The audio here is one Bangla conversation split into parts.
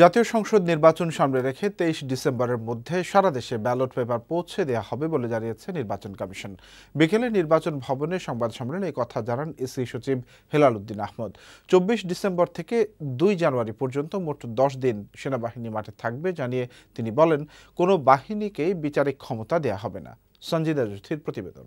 জাতীয় সংসদ নির্বাচন সামনে রেখে তেইশ ডিসেম্বরের মধ্যে সারা দেশে ব্যালট পেপার পৌঁছে দেওয়া হবে বলে জানিয়েছে নির্বাচন কমিশন বিকেলে নির্বাচন ভবনে সংবাদ সম্মেলনে কথা জানান ইসি সচিব হেলাল উদ্দিন আহমদ চব্বিশ ডিসেম্বর থেকে দুই জানুয়ারি পর্যন্ত মোট দশ দিন সেনাবাহিনী মাঠে থাকবে জানিয়ে তিনি বলেন কোনো বাহিনীকেই বিচারিক ক্ষমতা দেয়া হবে না সঞ্জিদা প্রতিবেদন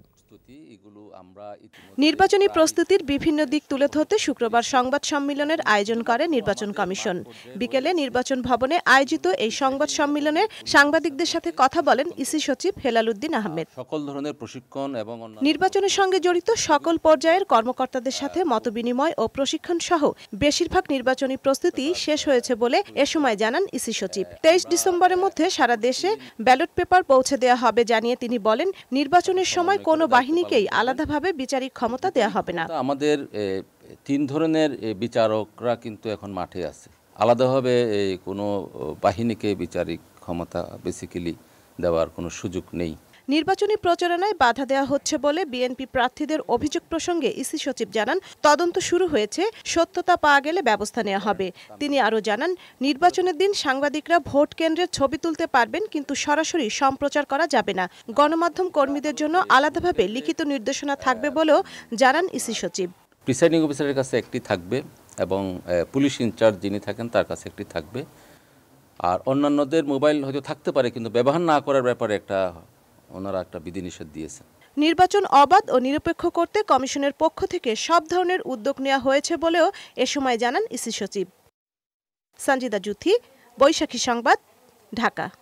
নির্বাচনী প্রস্তুতির বিভিন্ন দিক তুলে ধরতে শুক্রবার সংবাদ সম্মেলনের আয়োজন করে নির্বাচন কমিশন বিকেলে নির্বাচন ভবনে আয়োজিত এই সংবাদ সম্মেলনে সাংবাদিকদের সাথে কথা বলেন ইসি সচিব হেলাল উদ্দিন আহমেদ সকল ধরনের প্রশিক্ষণ এবং নির্বাচনের সঙ্গে জড়িত সকল পর্যায়ের কর্মকর্তাদের সাথে মতবিনিময় ও প্রশিক্ষণ সহ বেশিরভাগ নির্বাচনী প্রস্তুতি শেষ হয়েছে বলে এ সময় জানান ইসি সচিব তেইশ ডিসেম্বরের মধ্যে সারা দেশে ব্যালট পেপার পৌঁছে দেওয়া হবে জানিয়ে তিনি বলেন বলেন নির্বাচনের সময় কোনো বাহিনীকেই আলাদাভাবে বিচারিক ক্ষমতা দেয়া হবে না আমাদের তিন ধরনের বিচারকরা কিন্তু এখন মাঠে আছে আলাদাভাবে কোনো বাহিনীকে বিচারিক ক্ষমতা বেসিক্যালি দেওয়ার কোনো সুযোগ নেই নির্বাচনী প্রচারণায় বাধা দেওয়া হচ্ছে বলে বিএনপি প্রার্থীদের অভিযোগ প্রসঙ্গে ইসি সচিব জানান তদন্ত শুরু হয়েছে সত্যতা পাওয়া গেলে ব্যবস্থা নেওয়া হবে তিনি আরও জানান নির্বাচনের দিন সাংবাদিকরা ভোট কেন্দ্রের ছবি তুলতে পারবেন কিন্তু সরাসরি সম্প্রচার করা যাবে না গণমাধ্যম কর্মীদের জন্য আলাদাভাবে লিখিত নির্দেশনা থাকবে বলেও জানান ইসি সচিব প্রিসাইডিং অফিসারের কাছে একটি থাকবে এবং পুলিশ ইনচার্জ যিনি থাকেন তার কাছে একটি থাকবে আর অন্যান্যদের মোবাইল হয়তো থাকতে পারে কিন্তু ব্যবহার না করার ব্যাপারে একটা ওনারা একটা বিধিনিষেধ দিয়েছেন নির্বাচন অবাধ ও নিরপেক্ষ করতে কমিশনের পক্ষ থেকে সব ধরনের উদ্যোগ নেওয়া হয়েছে বলেও এ সময় জানান ইসি সচিব সঞ্জিদা জুথি বৈশাখী সংবাদ ঢাকা